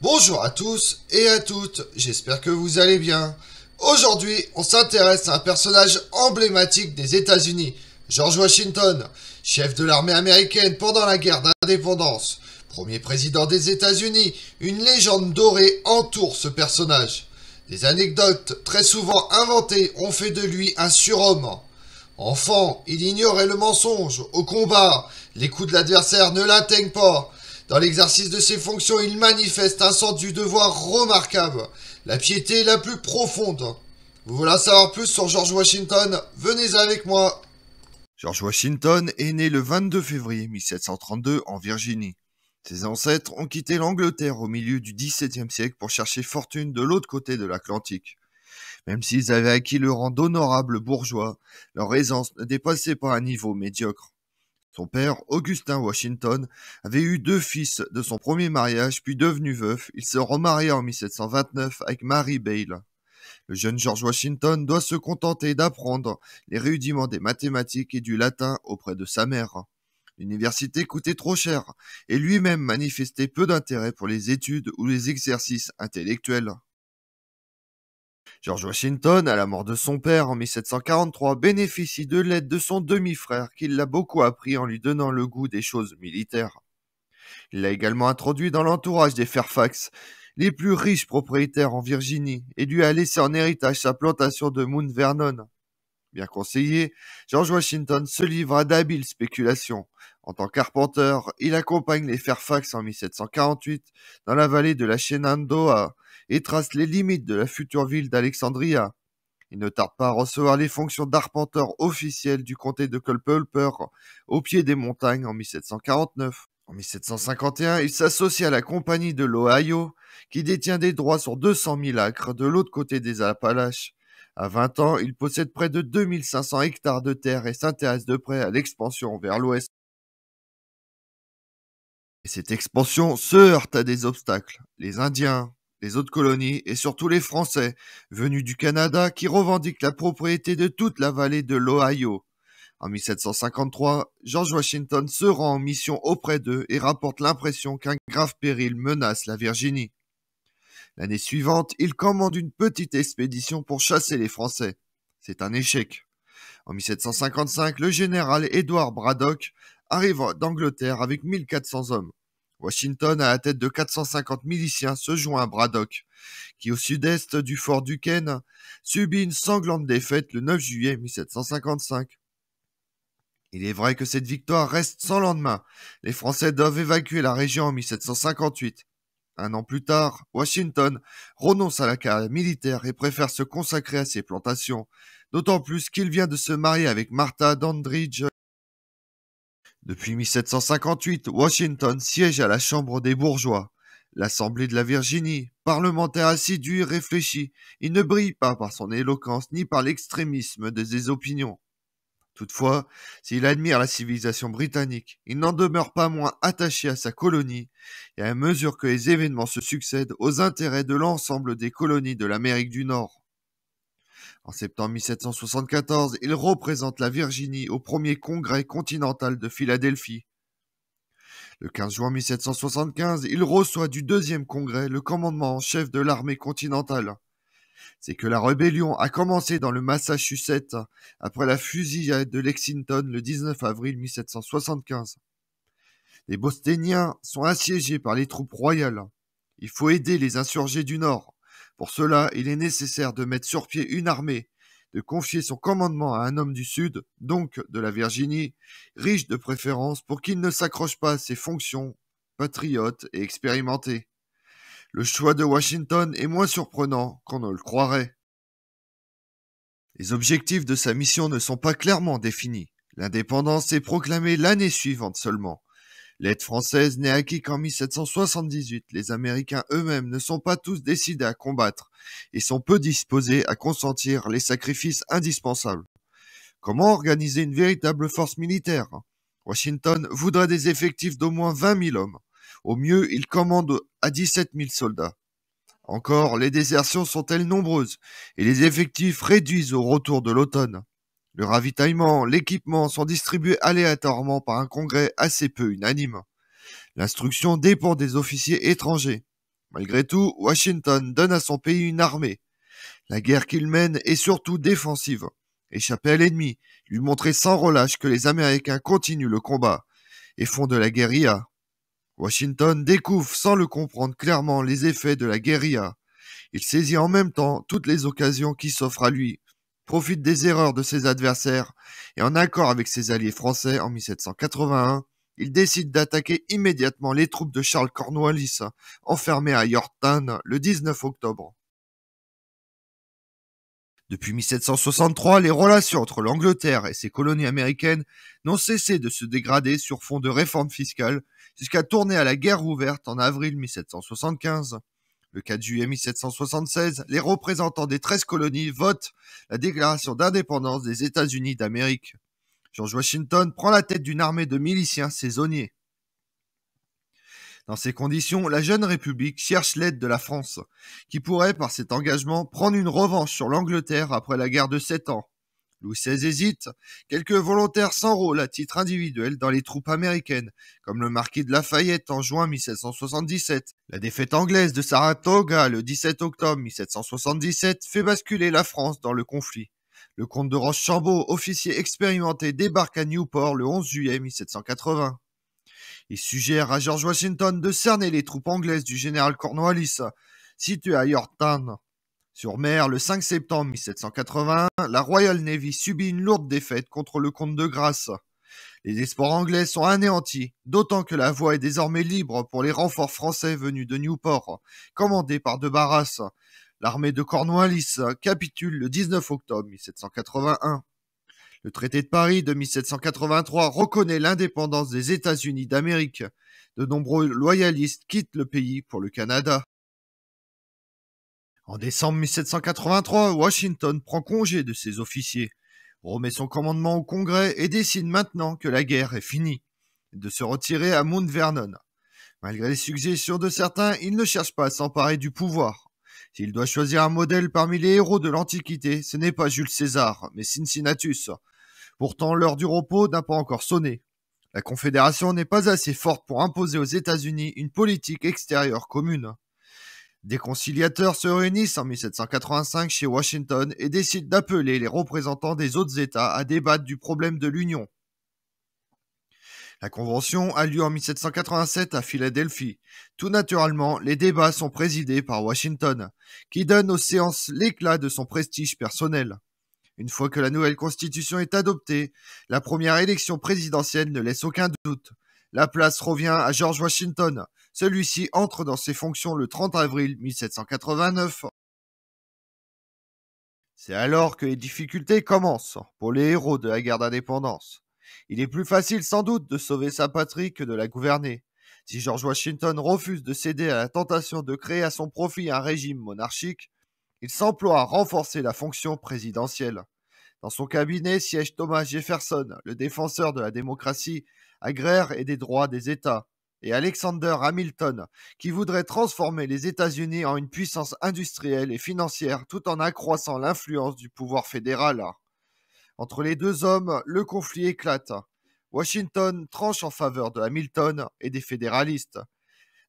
Bonjour à tous et à toutes, j'espère que vous allez bien. Aujourd'hui, on s'intéresse à un personnage emblématique des États-Unis, George Washington, chef de l'armée américaine pendant la guerre d'indépendance. Premier président des États-Unis, une légende dorée entoure ce personnage. Des anecdotes très souvent inventées ont fait de lui un surhomme. Enfant, il ignorait le mensonge, au combat, les coups de l'adversaire ne l'atteignent pas. Dans l'exercice de ses fonctions, il manifeste un sens du devoir remarquable, la piété la plus profonde. Vous voulez en savoir plus sur George Washington Venez avec moi George Washington est né le 22 février 1732 en Virginie. Ses ancêtres ont quitté l'Angleterre au milieu du XVIIe siècle pour chercher fortune de l'autre côté de l'Atlantique. Même s'ils avaient acquis le rang d'honorables bourgeois, leur aisance ne dépassait pas un niveau médiocre. Son père, Augustin Washington, avait eu deux fils de son premier mariage, puis devenu veuf, il se remaria en 1729 avec Mary Bale. Le jeune George Washington doit se contenter d'apprendre les rudiments des mathématiques et du latin auprès de sa mère. L'université coûtait trop cher, et lui-même manifestait peu d'intérêt pour les études ou les exercices intellectuels. George Washington, à la mort de son père en 1743, bénéficie de l'aide de son demi-frère qui l'a beaucoup appris en lui donnant le goût des choses militaires. Il l'a également introduit dans l'entourage des Fairfax, les plus riches propriétaires en Virginie, et lui a laissé en héritage sa plantation de Mount Vernon. Bien conseillé, George Washington se livre à d'habiles spéculations. En tant qu'arpenteur, il accompagne les Fairfax en 1748 dans la vallée de la Shenandoah et trace les limites de la future ville d'Alexandria. Il ne tarde pas à recevoir les fonctions d'arpenteur officiel du comté de Culpeper au pied des montagnes en 1749. En 1751, il s'associe à la compagnie de l'Ohio, qui détient des droits sur 200 000 acres de l'autre côté des Appalaches. À 20 ans, il possède près de 2500 hectares de terre et s'intéresse de près à l'expansion vers l'ouest. Et cette expansion se heurte à des obstacles. Les Indiens, les autres colonies et surtout les Français venus du Canada qui revendiquent la propriété de toute la vallée de l'Ohio. En 1753, George Washington se rend en mission auprès d'eux et rapporte l'impression qu'un grave péril menace la Virginie. L'année suivante, il commande une petite expédition pour chasser les Français. C'est un échec. En 1755, le général Edward Braddock arrive d'Angleterre avec 1400 hommes. Washington, à la tête de 450 miliciens, se joint à Braddock, qui au sud-est du fort Duquesne subit une sanglante défaite le 9 juillet 1755. Il est vrai que cette victoire reste sans lendemain. Les Français doivent évacuer la région en 1758. Un an plus tard, Washington renonce à la carrière militaire et préfère se consacrer à ses plantations, d'autant plus qu'il vient de se marier avec Martha Dandridge depuis 1758, Washington siège à la Chambre des bourgeois, l'Assemblée de la Virginie, parlementaire assidu et réfléchi. Il ne brille pas par son éloquence ni par l'extrémisme de ses opinions. Toutefois, s'il admire la civilisation britannique, il n'en demeure pas moins attaché à sa colonie, et à mesure que les événements se succèdent aux intérêts de l'ensemble des colonies de l'Amérique du Nord. En septembre 1774, il représente la Virginie au premier congrès continental de Philadelphie. Le 15 juin 1775, il reçoit du deuxième congrès le commandement en chef de l'armée continentale. C'est que la rébellion a commencé dans le Massachusetts après la fusillade de Lexington le 19 avril 1775. Les bosténiens sont assiégés par les troupes royales. Il faut aider les insurgés du Nord. Pour cela, il est nécessaire de mettre sur pied une armée, de confier son commandement à un homme du Sud, donc de la Virginie, riche de préférence pour qu'il ne s'accroche pas à ses fonctions, patriote et expérimenté. Le choix de Washington est moins surprenant qu'on ne le croirait. Les objectifs de sa mission ne sont pas clairement définis. L'indépendance est proclamée l'année suivante seulement, L'aide française n'est acquise qu'en 1778. Les Américains eux-mêmes ne sont pas tous décidés à combattre et sont peu disposés à consentir les sacrifices indispensables. Comment organiser une véritable force militaire Washington voudrait des effectifs d'au moins 20 000 hommes. Au mieux, il commande à 17 000 soldats. Encore, les désertions sont-elles nombreuses et les effectifs réduisent au retour de l'automne. Le ravitaillement, l'équipement sont distribués aléatoirement par un congrès assez peu unanime. L'instruction dépend des officiers étrangers. Malgré tout, Washington donne à son pays une armée. La guerre qu'il mène est surtout défensive. Échapper à l'ennemi, lui montrer sans relâche que les Américains continuent le combat et font de la guérilla. Washington découvre sans le comprendre clairement les effets de la guérilla. Il saisit en même temps toutes les occasions qui s'offrent à lui profite des erreurs de ses adversaires et en accord avec ses alliés français en 1781, il décide d'attaquer immédiatement les troupes de Charles Cornwallis enfermées à Yorktown le 19 octobre. Depuis 1763, les relations entre l'Angleterre et ses colonies américaines n'ont cessé de se dégrader sur fond de réformes fiscales jusqu'à tourner à la guerre ouverte en avril 1775, le 4 juillet 1776, les représentants des treize colonies votent la déclaration d'indépendance des États-Unis d'Amérique. George Washington prend la tête d'une armée de miliciens saisonniers. Dans ces conditions, la jeune République cherche l'aide de la France, qui pourrait, par cet engagement, prendre une revanche sur l'Angleterre après la guerre de Sept Ans. Louis XVI hésite. Quelques volontaires s'enrôlent à titre individuel dans les troupes américaines, comme le marquis de Lafayette en juin 1777. La défaite anglaise de Saratoga le 17 octobre 1777 fait basculer la France dans le conflit. Le comte de Rochambeau, officier expérimenté, débarque à Newport le 11 juillet 1780. Il suggère à George Washington de cerner les troupes anglaises du général Cornwallis, situé à Yorktown. Sur mer, le 5 septembre 1781, la Royal Navy subit une lourde défaite contre le comte de Grasse. Les espoirs anglais sont anéantis, d'autant que la voie est désormais libre pour les renforts français venus de Newport, commandés par de Barras. L'armée de Cornwallis capitule le 19 octobre 1781. Le traité de Paris de 1783 reconnaît l'indépendance des États-Unis d'Amérique. De nombreux loyalistes quittent le pays pour le Canada. En décembre 1783, Washington prend congé de ses officiers, remet son commandement au Congrès et décide maintenant que la guerre est finie, de se retirer à Mount Vernon. Malgré les suggestions de certains, il ne cherche pas à s'emparer du pouvoir. S'il doit choisir un modèle parmi les héros de l'Antiquité, ce n'est pas Jules César, mais Cincinnatus. Pourtant, l'heure du repos n'a pas encore sonné. La Confédération n'est pas assez forte pour imposer aux États-Unis une politique extérieure commune. Des conciliateurs se réunissent en 1785 chez Washington et décident d'appeler les représentants des autres États à débattre du problème de l'Union. La convention a lieu en 1787 à Philadelphie. Tout naturellement, les débats sont présidés par Washington, qui donne aux séances l'éclat de son prestige personnel. Une fois que la nouvelle constitution est adoptée, la première élection présidentielle ne laisse aucun doute. La place revient à George Washington, celui-ci entre dans ses fonctions le 30 avril 1789. C'est alors que les difficultés commencent pour les héros de la guerre d'indépendance. Il est plus facile sans doute de sauver sa patrie que de la gouverner. Si George Washington refuse de céder à la tentation de créer à son profit un régime monarchique, il s'emploie à renforcer la fonction présidentielle. Dans son cabinet siège Thomas Jefferson, le défenseur de la démocratie agraire et des droits des États et Alexander Hamilton, qui voudrait transformer les États-Unis en une puissance industrielle et financière tout en accroissant l'influence du pouvoir fédéral. Entre les deux hommes, le conflit éclate. Washington tranche en faveur de Hamilton et des fédéralistes.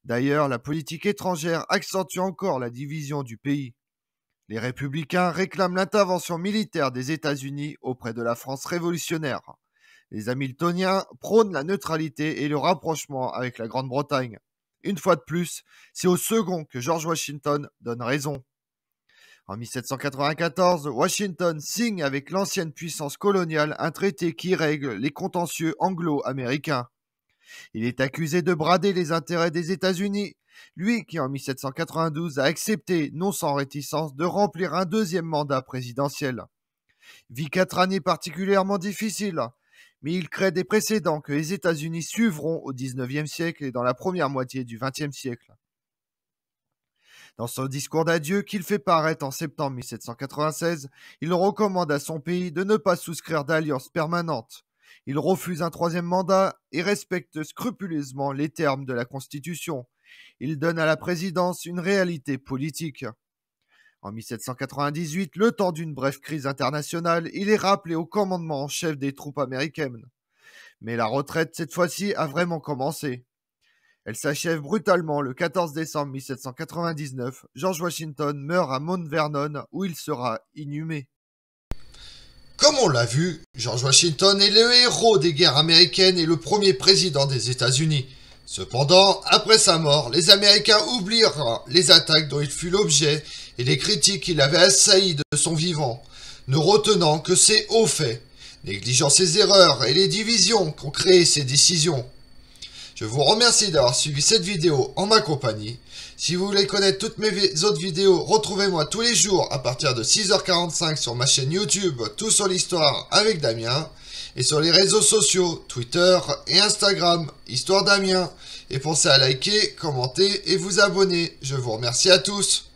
D'ailleurs, la politique étrangère accentue encore la division du pays. Les républicains réclament l'intervention militaire des États-Unis auprès de la France révolutionnaire. Les Hamiltoniens prônent la neutralité et le rapprochement avec la Grande-Bretagne. Une fois de plus, c'est au second que George Washington donne raison. En 1794, Washington signe avec l'ancienne puissance coloniale un traité qui règle les contentieux anglo-américains. Il est accusé de brader les intérêts des États-Unis, lui qui en 1792 a accepté, non sans réticence, de remplir un deuxième mandat présidentiel. Vit quatre années particulièrement difficiles, mais il crée des précédents que les États-Unis suivront au XIXe siècle et dans la première moitié du XXe siècle. Dans son discours d'adieu qu'il fait paraître en septembre 1796, il recommande à son pays de ne pas souscrire d'alliance permanente. Il refuse un troisième mandat et respecte scrupuleusement les termes de la Constitution. Il donne à la présidence une réalité politique. En 1798, le temps d'une brève crise internationale, il est rappelé au commandement en chef des troupes américaines. Mais la retraite, cette fois-ci, a vraiment commencé. Elle s'achève brutalement le 14 décembre 1799. George Washington meurt à Mount Vernon, où il sera inhumé. Comme on l'a vu, George Washington est le héros des guerres américaines et le premier président des États-Unis. Cependant, après sa mort, les Américains oublieront les attaques dont il fut l'objet et les critiques qu'il avait assaillies de son vivant, ne retenant que ses hauts faits, négligeant ses erreurs et les divisions qu'ont créées ses décisions. Je vous remercie d'avoir suivi cette vidéo en ma compagnie. Si vous voulez connaître toutes mes autres vidéos, retrouvez-moi tous les jours à partir de 6h45 sur ma chaîne YouTube Tout sur l'histoire avec Damien et sur les réseaux sociaux, Twitter et Instagram, Histoire d'Amiens. Et pensez à liker, commenter et vous abonner. Je vous remercie à tous.